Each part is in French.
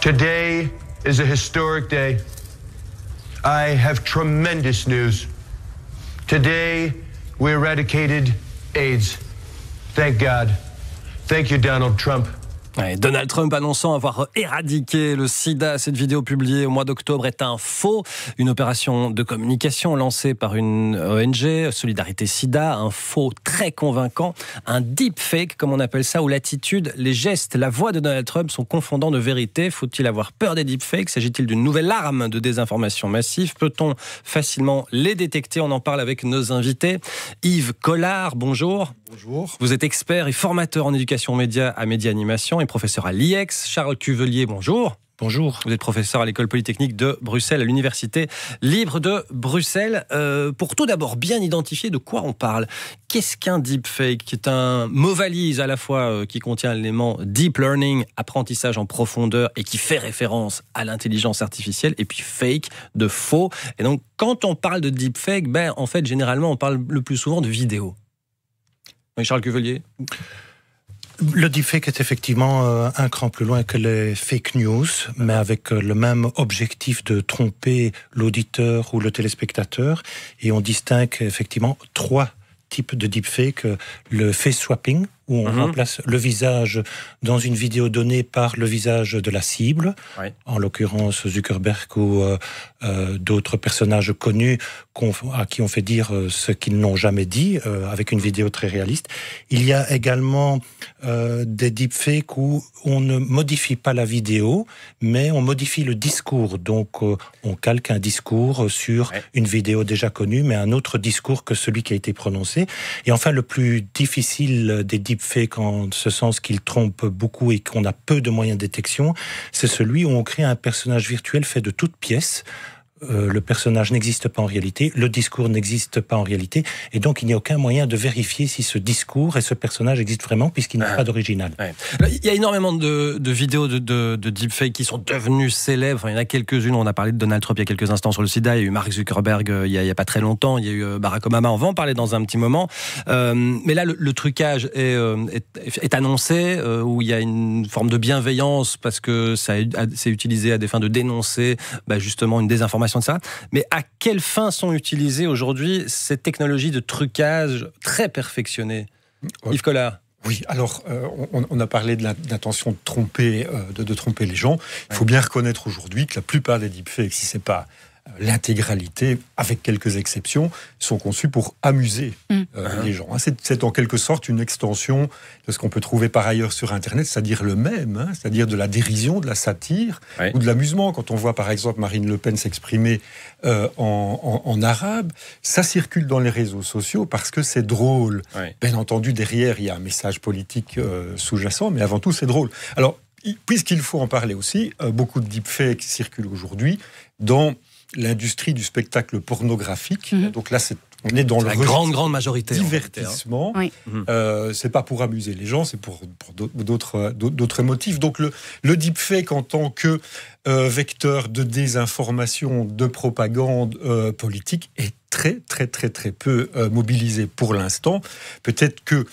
Today is a historic day. I have tremendous news. Today, we eradicated AIDS. Thank God. Thank you, Donald Trump. Donald Trump annonçant avoir éradiqué le sida, cette vidéo publiée au mois d'octobre est un faux, une opération de communication lancée par une ONG, Solidarité Sida, un faux très convaincant, un deep fake, comme on appelle ça, où l'attitude, les gestes, la voix de Donald Trump sont confondants de vérité. Faut-il avoir peur des deepfakes S'agit-il d'une nouvelle arme de désinformation massive Peut-on facilement les détecter On en parle avec nos invités. Yves Collard, bonjour. Bonjour. Vous êtes expert et formateur en éducation média à Média Animation et professeur à l'IEX. Charles Cuvelier, bonjour. Bonjour. Vous êtes professeur à l'école polytechnique de Bruxelles, à l'université libre de Bruxelles. Euh, pour tout d'abord bien identifier de quoi on parle, qu'est-ce qu'un deepfake qui est un mot valise à la fois euh, qui contient l'élément deep learning, apprentissage en profondeur et qui fait référence à l'intelligence artificielle, et puis fake, de faux. Et donc quand on parle de deepfake, ben, en fait généralement on parle le plus souvent de vidéos. Charles Cuvelier le deepfake est effectivement euh, un cran plus loin que les fake news, mais avec euh, le même objectif de tromper l'auditeur ou le téléspectateur. Et on distingue effectivement trois types de deepfake. Le face swapping, où on mhm. remplace le visage dans une vidéo donnée par le visage de la cible, en l'occurrence Zuckerberg ou euh, euh, d'autres personnages connus à qui on fait dire euh, ce qu'ils n'ont jamais dit, avec une vidéo très réaliste. Il y a également des deepfakes où on ne modifie pas la vidéo, mais on modifie le discours. Donc on calque un discours sur une vidéo déjà connue, mais un autre discours que celui qui a été prononcé. Et enfin, le plus difficile des deepfakes, fait qu'en ce sens qu'il trompe beaucoup et qu'on a peu de moyens de détection, c'est celui où on crée un personnage virtuel fait de toutes pièces euh, le personnage n'existe pas en réalité, le discours n'existe pas en réalité, et donc il n'y a aucun moyen de vérifier si ce discours et ce personnage existent vraiment, puisqu'il n'a ah. pas d'original. Il y a énormément de, vidéos de, de, deepfakes qui sont devenues célèbres. il y en a quelques-unes. On a parlé de Donald Trump il y a quelques instants sur le sida. Il y a eu Mark Zuckerberg euh, il n'y a, pas très longtemps. Il y a eu euh, Barack Obama. On va en parler dans un petit moment. mais là, le, trucage est, annoncé, où il y a une forme de bienveillance parce que ça c'est utilisé à des fins de dénoncer bah, justement une désinformation de ça. Mais à quelle fin sont utilisées aujourd'hui ces technologies de trucage très perfectionnées Yves Collard oui, alors euh, on, a parlé de l'intention de tromper, euh, de, tromper les gens. Il faut bien reconnaître aujourd'hui que la plupart des deepfakes, si c'est pas l'intégralité, avec quelques exceptions, sont conçus pour amuser mm. euh, ah. les gens. Hein. C'est en quelque sorte une extension de ce qu'on peut trouver par ailleurs sur Internet, c'est-à-dire le même, hein, c'est-à-dire de la dérision, de la satire ou de l'amusement. Quand on voit par exemple Marine Le Pen s'exprimer euh, en, arabe, ça circule dans les réseaux sociaux parce que c'est drôle. Bien entendu, derrière, il y a un message politique euh, sous-jacent, mais avant tout, c'est drôle. Alors, puisqu'il faut en parler aussi, beaucoup de deepfakes circulent aujourd'hui dans l'industrie du spectacle pornographique. Mhm. Donc là, c'est on est dans le la grande grande majorité hein. divertissement. Ce mhm. Euh, c'est pas pour amuser les gens, c'est pour, d'autres d'autres motifs. Donc le le deepfake en tant que euh, vecteur de désinformation, de propagande euh, politique est très très très très peu euh, mobilisé pour l'instant. Peut-être que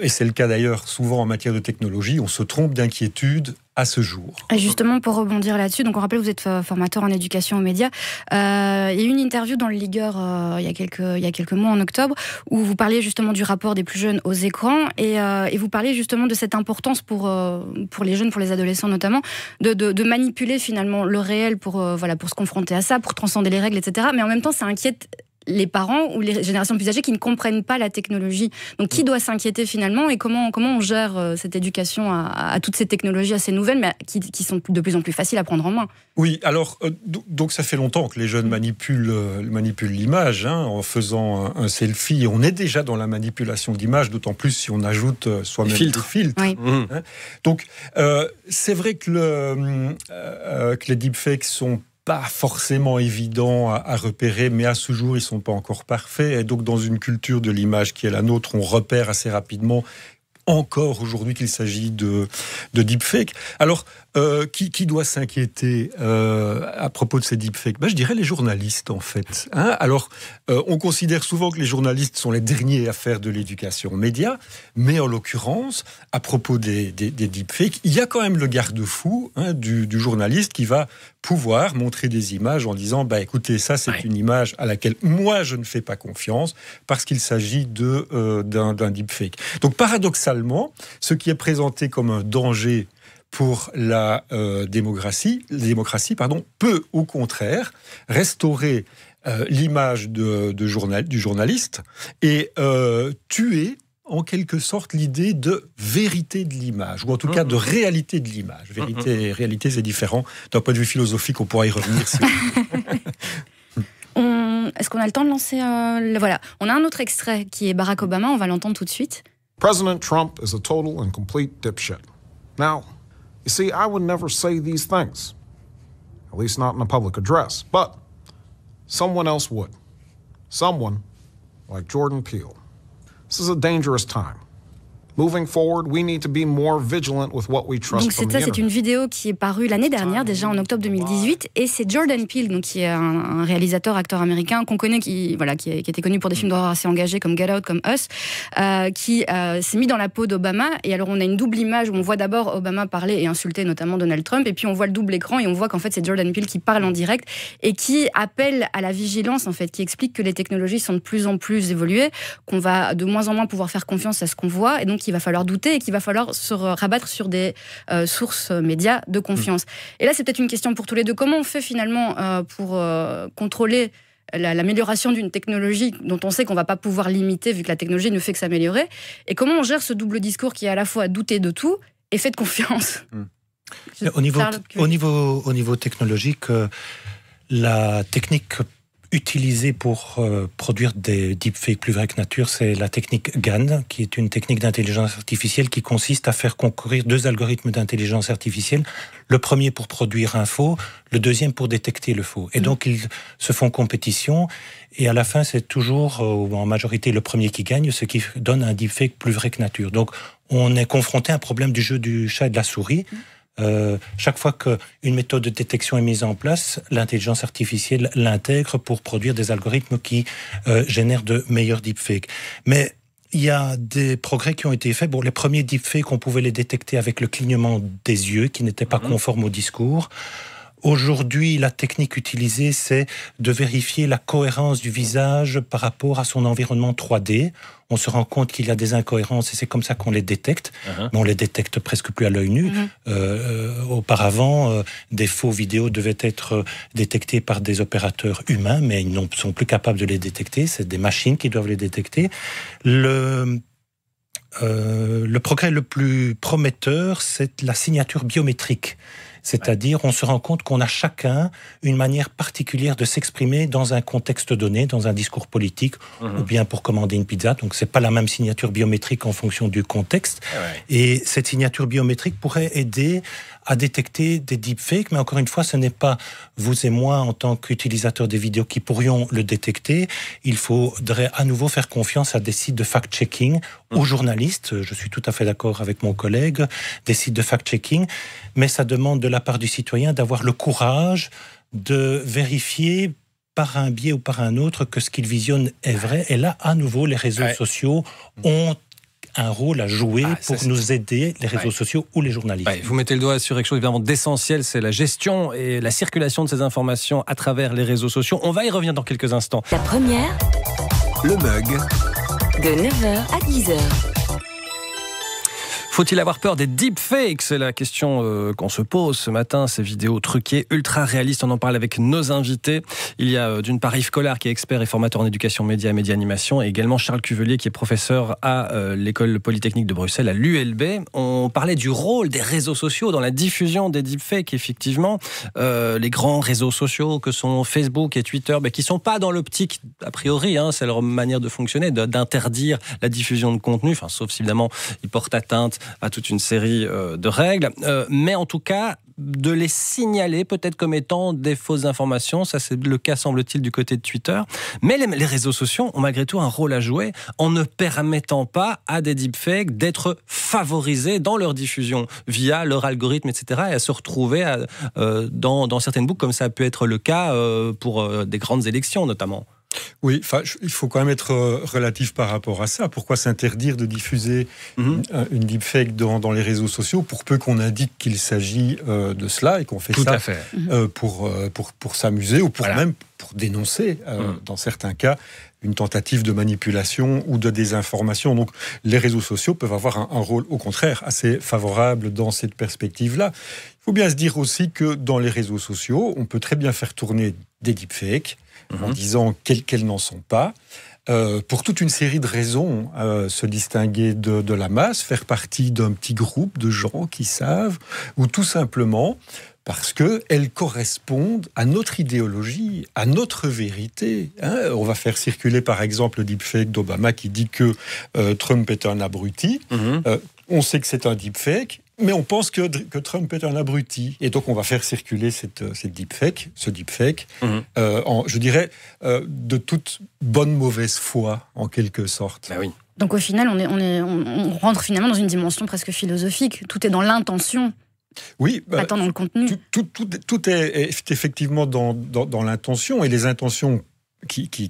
et c'est le cas d'ailleurs souvent en matière de technologie, on se trompe d'inquiétude à ce jour. Justement, pour rebondir là-dessus, donc on rappelle, vous êtes euh, formateur en éducation aux médias. Euh, il y a eu une interview dans le Ligueur il, y a quelques, mois, en octobre, où vous parliez justement du rapport des plus jeunes aux écrans et, euh, vous parliez justement de cette importance euh, pour, les jeunes, pour les adolescents notamment, de, manipuler finalement le réel pour se confronter à ça, pour transcender les règles, etc. Mais en même temps, ça inquiète les parents ou les générations plus âgées qui ne comprennent pas la technologie. Donc qui doit s'inquiéter finalement et comment, comment on gère euh, cette éducation à, toutes ces technologies assez nouvelles mais qui, sont de plus en plus faciles à prendre en main Oui, alors euh, donc ça fait longtemps que les jeunes manipulent euh, l'image hein, en faisant un, selfie. On est déjà dans la manipulation d'image, d'autant plus si on ajoute soi-même des filtres. Hein. Donc c'est vrai que, le, que les deepfakes sont pas forcément évident à, repérer, mais à ce jour, ils sont pas encore parfaits. Et donc, dans une culture de l'image qui est la nôtre, on repère assez rapidement encore aujourd'hui qu'il s'agit de, de deepfakes. Alors, euh, qui, qui, doit s'inquiéter euh, à propos de ces deepfakes ben, Je dirais les journalistes, en fait. Hein. Alors, euh, on considère souvent que les journalistes sont les derniers à faire de l'éducation média, mais en l'occurrence, à propos des, des, des, deepfakes, il y a quand même le garde-fou hein, du, journaliste qui va pouvoir montrer des images en disant bah, écoutez, ça, c'est une image à laquelle moi, je ne fais pas confiance parce qu'il s'agit d'un deepfake. Donc, paradoxalement, ce qui est présenté comme un danger pour la euh, démocratie, démocratie pardon, peut au contraire restaurer euh, l'image de, journal, du journaliste et euh, tuer en quelque sorte l'idée de vérité de l'image, ou en tout cas de mmh, mmh. réalité de l'image. Mmh, vérité et réalité, c'est différent. D'un point de vue philosophique, on pourra y revenir. Est-ce qu'on a le temps de lancer Voilà, on a un autre extrait qui est Barack Obama, on va l'entendre tout de suite. President Trump is a total and complete dipshit. Now, you see, I would never say these things, at least not in a public address, but someone else would. Someone like Jordan Peele. This is a dangerous time. Moving forward, we need to be more vigilant with what we trust. Donc c'est ça, c'est une vidéo qui est parue l'année dernière, déjà en octobre 2018, et c'est Jordan Peele, donc qui est un, réalisateur, acteur américain qu'on connaît, qui voilà, qui, était connu pour des films d'horreur assez engagés comme Get Out, comme Us, euh, qui euh, s'est mis dans la peau d'Obama. Et alors on a une double image où on voit d'abord Obama parler et insulter notamment Donald Trump, et puis on voit le double écran et on voit qu'en fait c'est Jordan Peele qui parle en direct et qui appelle à la vigilance en fait, qui explique que les technologies sont de plus en plus évoluées, qu'on va de moins en moins pouvoir faire confiance à ce qu'on voit, et donc qu'il va falloir douter et qu'il va falloir se rabattre sur des euh, sources euh, médias de confiance. Mmh. Et là, c'est peut-être une question pour tous les deux. Comment on fait finalement euh, pour contrôler l'amélioration d'une technologie dont on sait qu'on ne va pas pouvoir limiter vu que la technologie ne fait que s'améliorer Et comment on gère ce double discours qui est à la fois douter de tout et fait de confiance mmh. au, niveau, au, niveau, au niveau technologique, la technique Utilisé pour euh, produire des deepfakes plus vrais que nature, c'est la technique GAN, qui est une technique d'intelligence artificielle qui consiste à faire concourir deux algorithmes d'intelligence artificielle. Le premier pour produire un faux, le deuxième pour détecter le faux. Et mm. donc, ils se font compétition. Et à la fin, c'est toujours, euh, ou en majorité, le premier qui gagne, ce qui donne un deepfake plus vrai que nature. Donc, on est confronté à un problème du jeu du chat et de la souris. Mm. Euh, chaque fois qu'une méthode de détection est mise en place, l'intelligence artificielle l'intègre pour produire des algorithmes qui euh, génèrent de meilleurs deepfakes. Mais il y a des progrès qui ont été faits. Bon, les premiers deepfakes, on pouvait les détecter avec le clignement des yeux, qui n'étaient pas mhm. conformes au discours. Aujourd'hui, la technique utilisée, c'est de vérifier la cohérence du visage par rapport à son environnement 3D. On se rend compte qu'il y a des incohérences et c'est comme ça qu'on les détecte. Uh-huh. Mais on les détecte presque plus à l'œil nu. Uh-huh. Euh, auparavant, euh, des faux vidéos devaient être euh, détectés par des opérateurs humains, mais ils ne sont plus capables de les détecter. C'est des machines qui doivent les détecter. Le le progrès le plus prometteur, c'est la signature biométrique. C'est-à-dire, on se rend compte qu'on a chacun une manière particulière de s'exprimer dans un contexte donné, dans un discours politique, mhm. ou bien pour commander une pizza. Donc, c'est pas la même signature biométrique en fonction du contexte. Ah et cette signature biométrique pourrait aider à détecter des deepfakes, mais encore une fois, ce n'est pas vous et moi en tant qu'utilisateurs des vidéos qui pourrions le détecter. Il faudrait à nouveau faire confiance à des sites de fact-checking, mhm. aux journalistes, je suis tout à fait d'accord avec mon collègue, des sites de fact-checking, mais ça demande de la part du citoyen d'avoir le courage de vérifier par un biais ou par un autre que ce qu'il visionne est vrai. Et là, à nouveau, les réseaux sociaux ont un rôle à jouer ah, pour nous aider, les réseaux sociaux ou les journalistes. vous mettez le doigt sur quelque chose évidemment d'essentiel, c'est la gestion et la circulation de ces informations à travers les réseaux sociaux. On va y revenir dans quelques instants. La première, le mug. De 9h à 10h. Faut-il avoir peur des deepfakes C'est la question euh, qu'on se pose ce matin. Ces vidéos truquées, ultra réalistes, on en parle avec nos invités. Il y a euh, d'une part Yves Collard qui est expert et formateur en éducation média et média animation et également Charles Cuvelier qui est professeur à euh, l'école polytechnique de Bruxelles, à l'ULB. On parlait du rôle des réseaux sociaux dans la diffusion des deepfakes, effectivement. les grands réseaux sociaux que sont Facebook et Twitter, mais ben, qui ne sont pas dans l'optique, a priori, hein, c'est leur manière de fonctionner, d'interdire la diffusion de contenu, enfin, sauf si évidemment ils portent atteinte à toute une série euh, de règles. Euh, mais en tout cas, de les signaler peut-être comme étant des fausses informations. Ça, c'est le cas, semble-t-il, du côté de Twitter. Mais les, réseaux sociaux ont malgré tout un rôle à jouer en ne permettant pas à des deepfakes d'être favorisés dans leur diffusion via leur algorithme, etc. et à se retrouver euh, dans, certaines boucles, comme ça a pu être le cas pour des grandes élections notamment. Oui, il faut quand même être euh, relatif par rapport à ça. Pourquoi s'interdire de diffuser mhm. une deepfake dans, les réseaux sociaux pour peu qu'on indique qu'il s'agit euh, de cela et qu'on fait ça euh, pour, s'amuser ou pour même pour dénoncer, mhm. dans certains cas, une tentative de manipulation ou de désinformation. Donc les réseaux sociaux peuvent avoir un rôle au contraire assez favorable dans cette perspective-là. Il faut bien se dire aussi que dans les réseaux sociaux, on peut très bien faire tourner des deepfakes Mhm. en disant quelles n'en sont pas. Euh, pour toute une série de raisons, euh, se distinguer de, la masse, faire partie d'un petit groupe de gens qui savent, ou tout simplement parce qu'elles correspondent à notre idéologie, à notre vérité. Hein. On va faire circuler par exemple le deepfake d'Obama qui dit que euh, Trump est un abruti. Mhm. on sait que c'est un deepfake mais on pense que, Trump est un abruti. Et donc, on va faire circuler cette, euh, cette fake, ce deepfake, mhm. euh, je dirais, euh, de toute bonne mauvaise foi, en quelque sorte. Bah oui. Donc, au final, on, est, on, est, on, rentre finalement dans une dimension presque philosophique. Tout est dans l'intention. Oui, bah, dans le contenu. Tout, est, effectivement dans l'intention, et les intentions qui, qui,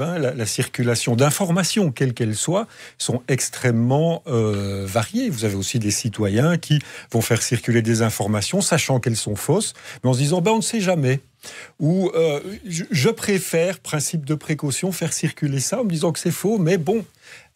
hein, la, circulation d'informations, quelles qu'elles soient, sont extrêmement euh, variées. Vous avez aussi des citoyens qui vont faire circuler des informations, sachant qu'elles sont fausses, mais en se disant ben, on ne sait jamais Ou euh, je préfère, principe de précaution, faire circuler ça en me disant que c'est faux, mais bon,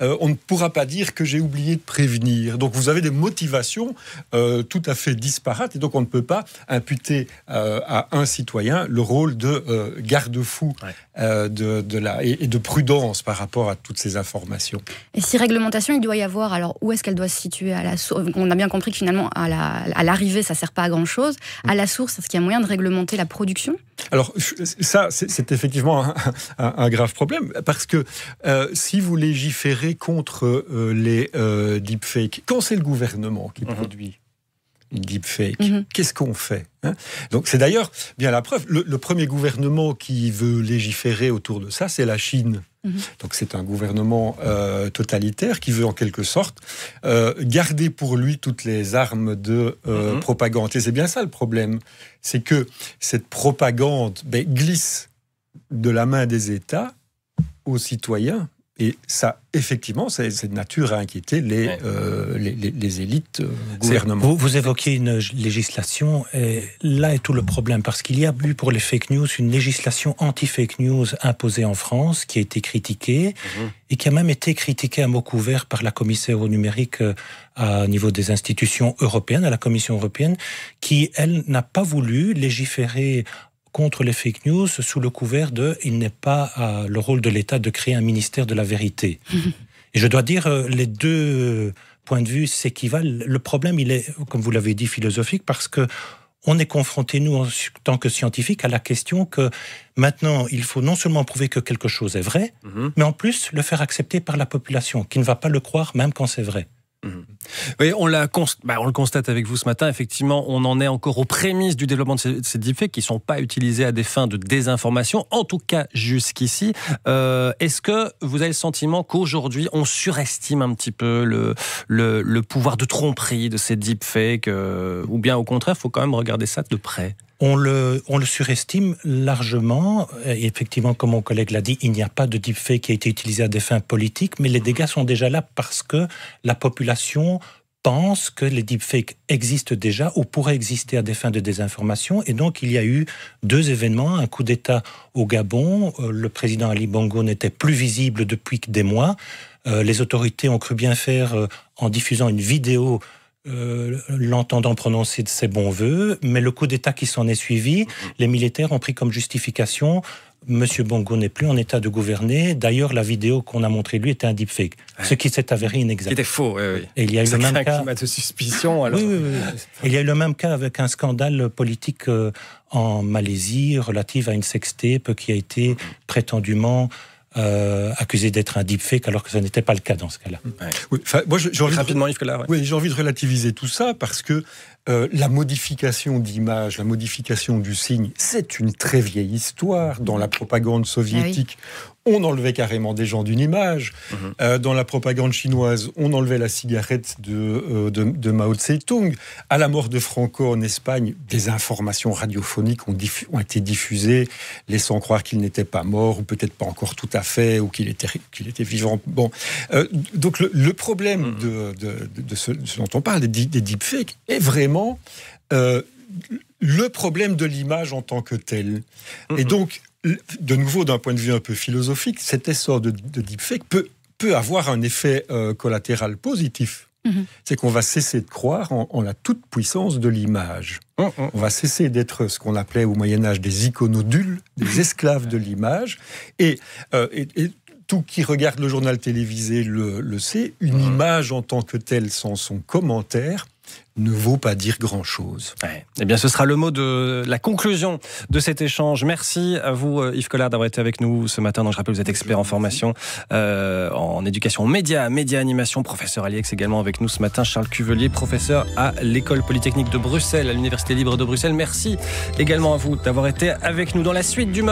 euh, on ne pourra pas dire que j'ai oublié de prévenir. Donc vous avez des motivations euh, tout à fait disparates et donc on ne peut pas imputer euh, à un citoyen le rôle de garde-fou de, la, et, de prudence par rapport à toutes ces informations. Et si réglementation il doit y avoir, alors où est-ce qu'elle doit se situer à la On a bien compris que finalement à l'arrivée ça ne sert pas à grand-chose. À la source, est-ce qu'il y a moyen de réglementer la production alors ça, c'est effectivement un, un, grave problème, parce que si vous légiférez contre euh, les euh, deepfakes. Quand c'est le gouvernement qui mhm. produit une deepfake. Mhm. Qu'est-ce qu'on fait hein Donc c'est d'ailleurs bien la preuve. Le, premier gouvernement qui veut légiférer autour de ça, c'est la Chine. Mhm. Donc c'est un gouvernement euh, totalitaire qui veut en quelque sorte garder pour lui toutes les armes de propagande. Et c'est bien ça le problème, c'est que cette propagande ben, glisse de la main des États aux citoyens et ça, effectivement, c'est de nature à inquiéter les, euh, les, élites euh, gouvernementales. Vous, vous, évoquez une législation, et là est tout le problème, parce qu'il y a eu pour les fake news une législation anti-fake news imposée en France, qui a été critiquée, mhm. et qui a même été critiquée à mot couvert par la commissaire au numérique euh, à niveau des institutions européennes, à la Commission européenne, qui, elle, n'a pas voulu légiférer contre les fake news sous le couvert de il n'est pas le rôle de l'État de créer un ministère de la vérité. Et je dois dire, euh, les deux points de vue s'équivalent. Le problème, il est, comme vous l'avez dit, philosophique, parce que on est confronté, nous, en tant que scientifiques, à la question que maintenant, il faut non seulement prouver que quelque chose est vrai, mhm. mais en plus le faire accepter par la population, qui ne va pas le croire même quand c'est vrai. Oui, bah, on, le constate avec vous ce matin. Effectivement, on en est encore aux prémices du développement de ces, deepfakes qui ne sont pas utilisés à des fins de désinformation, en tout cas jusqu'ici. Euh, est-ce que vous avez le sentiment qu'aujourd'hui, on surestime un petit peu le, pouvoir de tromperie de ces deepfakes euh, Ou bien au contraire, il faut quand même regarder ça de près on le, on le surestime largement. Et effectivement, comme mon collègue l'a dit, il n'y a pas de deepfake qui a été utilisé à des fins politiques, mais les dégâts sont déjà là parce que la population pense que les deepfakes existent déjà ou pourraient exister à des fins de désinformation. Et donc, il y a eu deux événements. Un coup d'État au Gabon. Euh, le président Ali Bongo n'était plus visible depuis des mois. Euh, les autorités ont cru bien faire euh, en diffusant une vidéo euh, l'entendant prononcer de ses bons voeux, mais le coup d'État qui s'en est suivi, mm-hmm. les militaires ont pris comme justification Monsieur Bongo n'est plus en état de gouverner. D'ailleurs, la vidéo qu'on a montrée lui était un deepfake, ce qui s'est avéré inexact. faux, Et il y a eu le même cas... de suspicion. il y a eu le même cas avec un scandale politique euh, en Malaisie relative à une sextape qui a été mm-hmm. prétendument euh, accusé d'être un deepfake alors que ce n'était pas le cas dans ce cas-là. moi, rapidement, Yves Collard, Oui, j'ai envie de relativiser tout ça parce que euh, la modification d'image, la modification du signe, c'est une très vieille histoire. Dans la propagande ah soviétique, on enlevait carrément des gens d'une image. Mhm. Euh, dans la propagande chinoise, on enlevait la cigarette de, euh, Mao Tse-tung. À la mort de Franco en Espagne, des informations radiophoniques ont, été diffusées, laissant croire qu'il n'était pas mort, ou peut-être pas encore tout à fait, ou qu'il était, qu'il était vivant. Bon. Euh, donc le, problème mhm. de, ce, dont on parle, des, deepfakes, est vraiment le problème de l'image en tant que telle. Et mhm. donc, de nouveau d'un point de vue un peu philosophique, cet essor de, deepfake peut, avoir un effet euh, collatéral positif. Mhm. C'est qu'on va cesser de croire en, la toute-puissance de l'image. Oh, oh. On va cesser d'être ce qu'on appelait au Moyen Âge des iconodules, des mhm. esclaves de l'image. Euh, et, tout qui regarde le journal télévisé le, sait, une image en tant que telle sans son commentaire ne vaut pas dire grand-chose. Eh bien, ce sera le mot de la conclusion de cet échange. Merci à vous, euh, Yves Collard, d'avoir été avec nous ce matin. Donc, je rappelle, vous êtes expert en formation, euh, en éducation média, média animation, professeur Aliex également avec nous ce matin. Charles Cuvelier, professeur à l'École Polytechnique de Bruxelles, à l'Université libre de Bruxelles. Merci également à vous d'avoir été avec nous dans la suite du